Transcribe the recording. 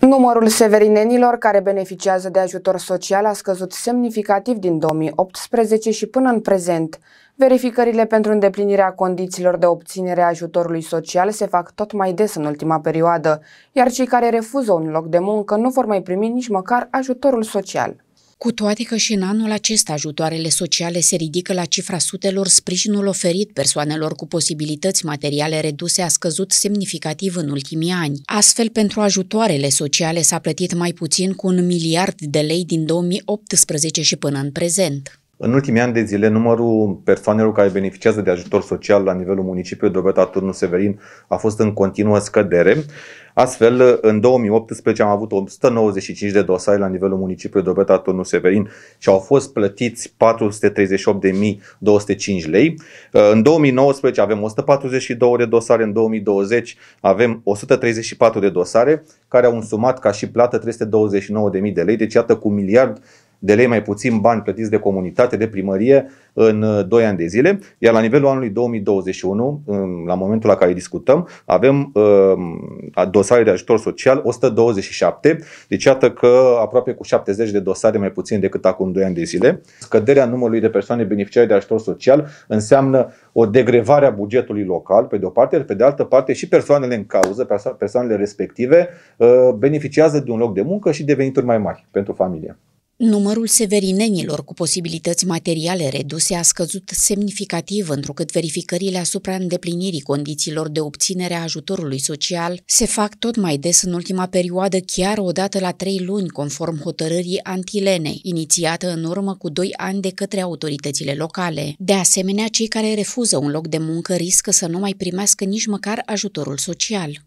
Numărul severinenilor care beneficiază de ajutor social a scăzut semnificativ din 2018 și până în prezent. Verificările pentru îndeplinirea condițiilor de obținere a ajutorului social se fac tot mai des în ultima perioadă, iar cei care refuză un loc de muncă nu vor mai primi nici măcar ajutorul social. Cu toate că și în anul acesta ajutoarele sociale se ridică la cifra sutelor, sprijinul oferit persoanelor cu posibilități materiale reduse a scăzut semnificativ în ultimii ani. Astfel, pentru ajutoarele sociale s-a plătit mai puțin cu un miliard de lei din 2018 și până în prezent. În ultimii ani de zile, numărul persoanelor care beneficiază de ajutor social la nivelul municipiului Drobeta Turnu Severin a fost în continuă scădere. Astfel, în 2018 am avut 195 de dosare la nivelul municipiului Drobeta Turnu Severin și au fost plătiți 438.205 lei. În 2019 avem 142 de dosare, în 2020 avem 134 de dosare care au însumat ca și plată 329.000 de lei, deci iată cu miliard de lei mai puțin bani plătiți de comunitate, de primărie în 2 uh, ani de zile, iar la nivelul anului 2021, la momentul la care discutăm, avem uh, dosare de ajutor social 127, deci iată că aproape cu 70 de dosare mai puțin decât acum 2 ani de zile. Scăderea numărului de persoane beneficiare de ajutor social înseamnă o degrevare a bugetului local, pe de o parte, pe de altă parte și persoanele în cauză, persoanele respective, uh, beneficiază de un loc de muncă și de venituri mai mari pentru familie. Numărul severinenilor cu posibilități materiale reduse a scăzut semnificativ, întrucât verificările asupra îndeplinirii condițiilor de obținere a ajutorului social se fac tot mai des în ultima perioadă, chiar o dată la trei luni, conform hotărârii Antilene, inițiată în urmă cu doi ani de către autoritățile locale. De asemenea, cei care refuză un loc de muncă riscă să nu mai primească nici măcar ajutorul social.